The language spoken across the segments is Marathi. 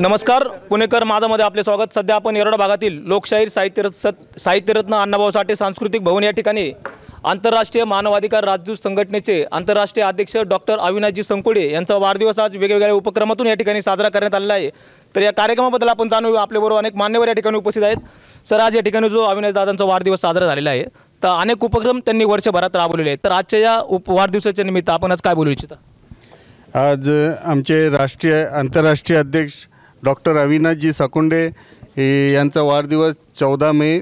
नमस्कार पुणेकर माझामध्ये आपले स्वागत सध्या आपण येरड भागातील लोकशाहीर साहित्यरत्न साहित्यरत्न अण्णाभाऊ साठे सांस्कृतिक भवन या ठिकाणी आंतरराष्ट्रीय मानवाधिकार राजदूत संघटनेचे आंतरराष्ट्रीय अध्यक्ष डॉक्टर अविनाशजी संकुडे यांचा वाढदिवस आज वेगवेगळ्या उपक्रमातून या ठिकाणी साजरा करण्यात आलेला आहे तर या कार्यक्रमाबद्दल आपण जाणूया आपल्याबरोबर अनेक मान्यवर या ठिकाणी उपस्थित आहेत सर आज या ठिकाणी जो अविनाश दादांचा वाढदिवस साजरा झालेला आहे तर अनेक उपक्रम त्यांनी वर्षभरात राबवलेले आहेत तर आजच्या या उप वाढदिवसाच्या निमित्त आपण आज काय बोलू इच्छिता आज आमचे राष्ट्रीय आंतरराष्ट्रीय अध्यक्ष डॉक्टर अविनाशजी साकुंडे यांचा वाढदिवस चौदा मे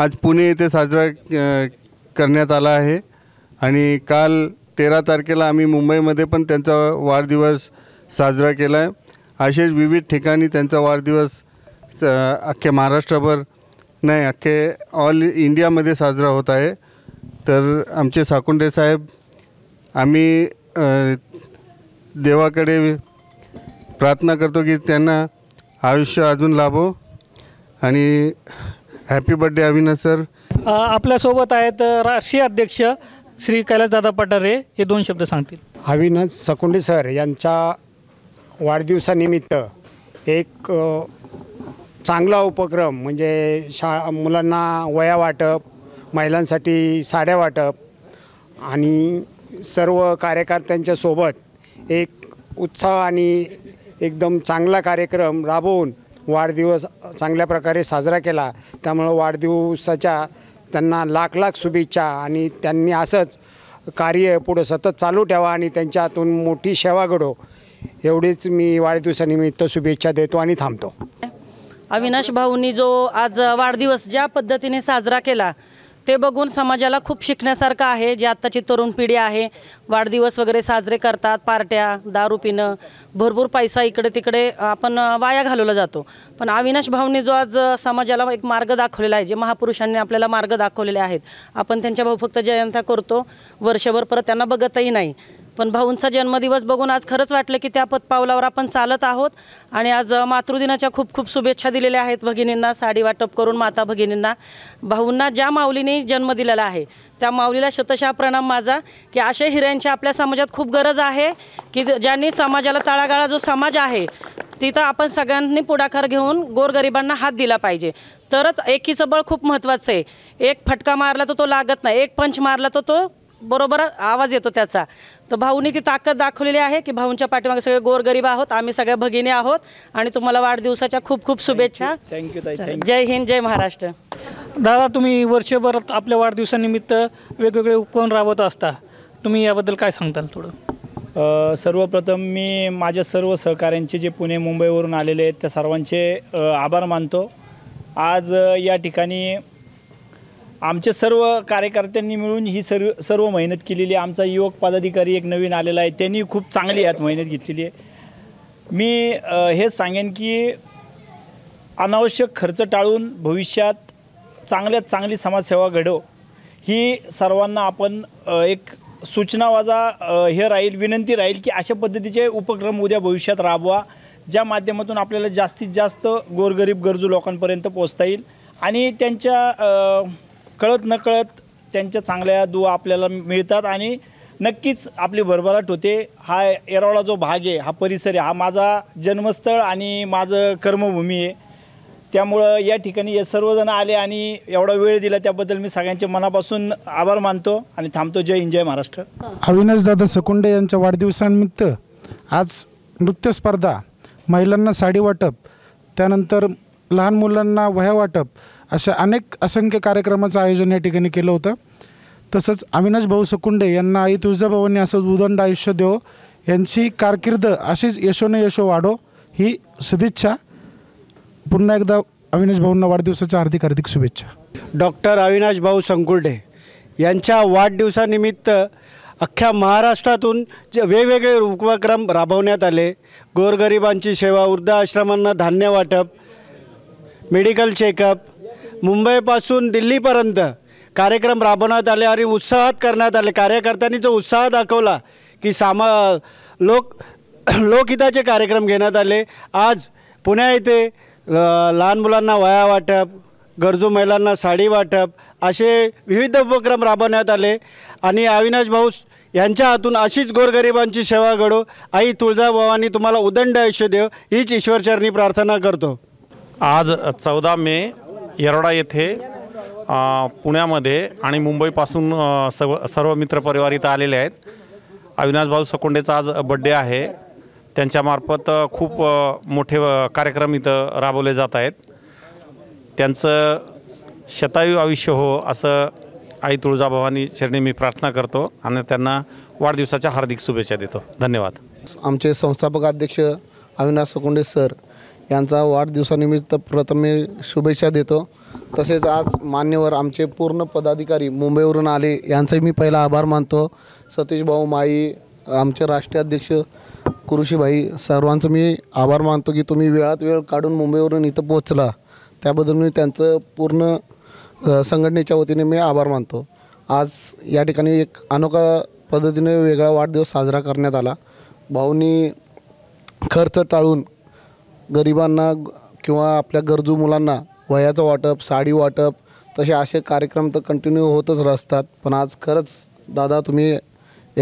आज पुणे येथे साजरा करण्यात आला आहे आणि काल तेरा तारखेला आम्ही मुंबईमध्ये पण त्यांचा वाढदिवस साजरा केला आहे असेच विविध ठिकाणी त्यांचा वाढदिवस अख्खे महाराष्ट्रभर नाही अख्खे ऑल इंडियामध्ये साजरा होत आहे तर आमचे साकुंडे साहेब आम्ही देवाकडे प्रार्थना करतो की त्यांना आयुष्य अजून लाभो आणि हॅपी बड्डे अविनाश सर आपल्यासोबत आहेत राष्ट्रीय अध्यक्ष श्री कैलासदादा पटारे हे दोन शब्द सांगतील अविनाश सकुंडे सर यांच्या वाढदिवसानिमित्त एक चांगला उपक्रम म्हणजे शा मुलांना वया वाटप महिलांसाठी साड्या वाटप आणि सर्व कार्यकर्त्यांच्यासोबत एक उत्साह आणि एकदम चांगला कार्यक्रम राबवून वाढदिवस चांगल्या प्रकारे साजरा केला त्यामुळं वाढदिवसाच्या त्यांना लाख लाख शुभेच्छा आणि त्यांनी असंच कार्य पुढं सतत चालू ठेवा आणि हातून मोठी सेवा घडो एवढीच मी वाढदिवसानिमित्त शुभेच्छा देतो आणि थांबतो अविनाश भाऊंनी जो आज वाढदिवस ज्या पद्धतीने साजरा केला ते बघून समाजाला खूप शिकण्यासारखं आहे जे आत्ताची तरुण पिढी आहे वाढदिवस वगैरे साजरे करतात पार्ट्या दारू पिणं भरपूर पैसा इकडे तिकडे आपण वाया घालवला जातो पण अविनाश भाऊने जो आज समाजाला एक मार्ग दाखवलेला आहे जे महापुरुषांनी आपल्याला मार्ग दाखवलेले आहेत आपण त्यांच्या भाऊ फक्त जयंत्या करतो वर्षभर परत त्यांना बघतही नाही पण भाऊंचा जन्मदिवस बघून आज खरंच वाटलं की त्या पदपावलावर आपण चालत आहोत आणि आज मातृदिनाच्या खूप खूप शुभेच्छा दिलेल्या आहेत भगिनींना साडी वाटप करून माता भगिनींना भाऊंना ज्या माऊलीने जन्म दिलेला आहे त्या माऊलीला शतशा प्रणाम माझा की अशा हिऱ्यांची आपल्या समाजात खूप गरज आहे की ज्यांनी समाजाला तळागाळा जो समाज आहे तिथं आपण सगळ्यांनी पुढाकार घेऊन गोरगरिबांना हात दिला पाहिजे तरच एकीचं बळ खूप महत्त्वाचं आहे एक फटका मारला तर तो लागत नाही एक पंच मारला तर तो बरोबर आवाज येतो त्याचा तर भाऊनी ती ताकद दाखवलेली आहे की भाऊंच्या पाठीमागे सगळे गोरगरीब आहोत आम्ही सगळ्या भगिनी आहोत आणि तुम्हाला वाढदिवसाच्या खूप खूप शुभेच्छा थँक्यू जय हिंद जय महाराष्ट्र दादा तुम्ही वर्षभरात आपल्या वाढदिवसानिमित्त वेगवेगळे उपक्रम राबवत असता तुम्ही याबद्दल काय सांगताल थोडं सर्वप्रथम मी माझ्या सर्व सहकाऱ्यांचे जे पुणे मुंबईवरून आलेले आहेत त्या सर्वांचे आभार मानतो आज या ठिकाणी आमचे सर्व कार्यकर्त्यांनी मिळून ही सर्व सर्व मेहनत केलेली आहे आमचा युवक पदाधिकारी एक नवीन आलेला आहे त्यांनी खूप चांगली यात मेहनत घेतलेली आहे मी हे सांगेन की अनावश्यक खर्च टाळून भविष्यात चांगल्यात चांगली समाजसेवा घडव ही सर्वांना आपण एक सूचनावाजा हे राहील विनंती राहील की अशा पद्धतीचे उपक्रम उद्या भविष्यात राबवा ज्या माध्यमातून आपल्याला जास्तीत जास्त गोरगरीब गरजू लोकांपर्यंत पोचता येईल आणि त्यांच्या कळत नकळत त्यांच्या चांगल्या दुवा आपल्याला मिळतात आणि नक्कीच आपली भरभराट होते हा येरावळा जो भाग आहे हा परिसर आहे हा माझा जन्मस्थळ आणि माझं कर्मभूमी आहे त्यामुळं या ठिकाणी हे सर्वजण आले आणि एवढा वेळ दिला त्याबद्दल मी सगळ्यांच्या मनापासून आभार मानतो आणि थांबतो जय हिंद जय महाराष्ट्र दादा सकुंडे यांच्या वाढदिवसानिमित्त आज नृत्य स्पर्धा महिलांना साडी वाटप त्यानंतर लहान मुलांना वह्या वाटप अशा अनेक असंख्य कार्यक्रमाचं आयोजन या ठिकाणी केलं होतं तसंच अविनाश भाऊ सकुंडे यांना आई तुळजाभवानी असं उदंड आयुष्य देव यांची कारकिर्द अशीच यशोने यशो वाढो ही सदिच्छा पुन्हा एकदा अविनाश भाऊंना वाढदिवसाच्या हार्दिक हार्दिक शुभेच्छा डॉक्टर अविनाश भाऊ संकुर्डे यांच्या वाढदिवसानिमित्त अख्ख्या महाराष्ट्रातून जे वेगवेगळे उपक्रम राबवण्यात आले गोरगरिबांची सेवा आश्रमांना धान्य वाटप मेडिकल चेकअप मुंबईपासून दिल्लीपर्यंत कार्यक्रम राबवण्यात आले आणि उत्साहात करण्यात आले कार्यकर्त्यांनी जो उत्साह दाखवला की सामा लोक लोकहिताचे कार्यक्रम घेण्यात आले आज पुण्या येथे लहान मुलांना वया वाटप गरजू महिलांना साडी वाटप असे विविध उपक्रम राबवण्यात आले आणि अविनाश भाऊ यांच्या हातून अशीच गोरगरिबांची सेवा घडो आई तुळजाभवानी तुम्हाला उदंड आयुष्य देव हीच ईश्वरचरणी प्रार्थना करतो आज चौदा मे येरोडा येथे पुण्यामध्ये आणि मुंबईपासून सर्व सर्व मित्रपरिवार इथं आलेले आहेत अविनाश भाऊ सकोंडेचा आज बड्डे आहे त्यांच्यामार्फत खूप मोठे कार्यक्रम इथं राबवले जात आहेत त्यांचं शतायू आयुष्य हो असं आई तुळजाभवानी चरणी मी प्रार्थना करतो आणि त्यांना वाढदिवसाच्या हार्दिक शुभेच्छा देतो धन्यवाद आमचे संस्थापक अध्यक्ष अविनाश सकोंडे सर यांचा वाढदिवसानिमित्त प्रथम मी शुभेच्छा देतो तसेच आज मान्यवर आमचे पूर्ण पदाधिकारी मुंबईवरून आले यांचाही मी पहिला आभार मानतो सतीश भाऊ माई आमचे राष्ट्रीय अध्यक्ष सर्वांचं मी आभार मानतो की तुम्ही वेळात वेळ काढून मुंबईवरून इथं पोचला त्याबद्दल मी त्यांचं पूर्ण संघटनेच्या वतीने मी आभार मानतो आज या ठिकाणी एक अनोखा पद्धतीने वेगळा वाढदिवस साजरा करण्यात आला भाऊनी खर्च टाळून गरिबांना किंवा आपल्या गरजू मुलांना वयाचं वाटप साडी वाटप तसे असे कार्यक्रम तर कंटिन्यू होतच असतात पण आज खरंच दादा तुम्ही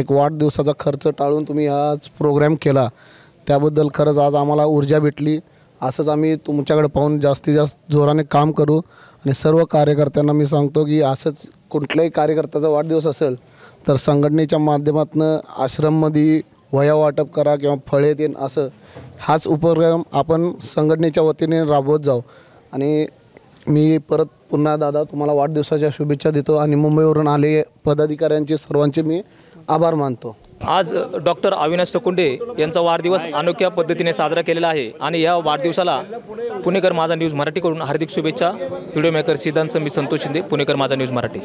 एक वाढदिवसाचा खर्च टाळून तुम्ही आज प्रोग्रॅम केला त्याबद्दल खरंच आज आम्हाला ऊर्जा भेटली असंच आम्ही तुमच्याकडे पाहून जास्तीत जास्त जोराने काम करू आणि सर्व कार्यकर्त्यांना मी सांगतो की असंच कुठल्याही कार्यकर्त्याचा वाढदिवस असेल तर संघटनेच्या माध्यमातून आश्रममध्ये वया वाटप करा किंवा फळे देण असं हाच उपक्रम आपण संघटनेच्या वतीने राबवत जाऊ आणि मी परत पुन्हा दादा तुम्हाला वाढदिवसाच्या शुभेच्छा देतो आणि मुंबईवरून आले पदाधिकाऱ्यांचे सर्वांचे मी आभार मानतो आज डॉक्टर अविनाश सकुंडे यांचा वाढदिवस अनोख्या पद्धतीने साजरा केलेला आहे आणि या वाढदिवसाला पुणेकर माझा न्यूज मराठीकडून हार्दिक शुभेच्छा व्हिडिओ मेकर सिद्धांत मी संतोष शिंदे पुणेकर माझा न्यूज मराठी